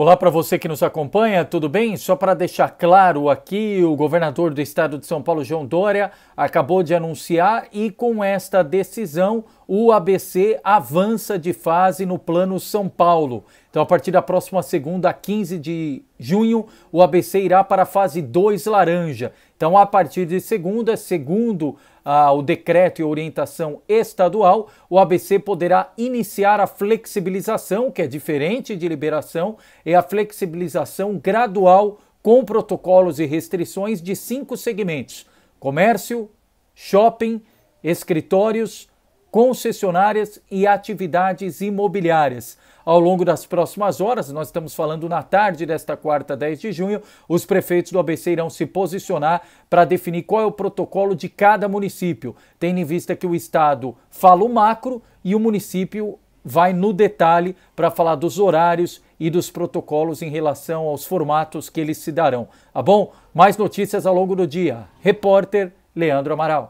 Olá para você que nos acompanha, tudo bem? Só para deixar claro aqui, o governador do estado de São Paulo, João Dória, acabou de anunciar e com esta decisão o ABC avança de fase no Plano São Paulo. Então, a partir da próxima segunda, 15 de junho, o ABC irá para a fase 2 laranja. Então, a partir de segunda, segundo ah, o decreto e orientação estadual, o ABC poderá iniciar a flexibilização, que é diferente de liberação, é a flexibilização gradual com protocolos e restrições de cinco segmentos: comércio, shopping, escritórios, concessionárias e atividades imobiliárias. Ao longo das próximas horas, nós estamos falando na tarde desta quarta, 10 de junho, os prefeitos do ABC irão se posicionar para definir qual é o protocolo de cada município, tendo em vista que o Estado fala o macro e o município vai no detalhe para falar dos horários e dos protocolos em relação aos formatos que eles se darão. Tá bom? Mais notícias ao longo do dia. Repórter Leandro Amaral.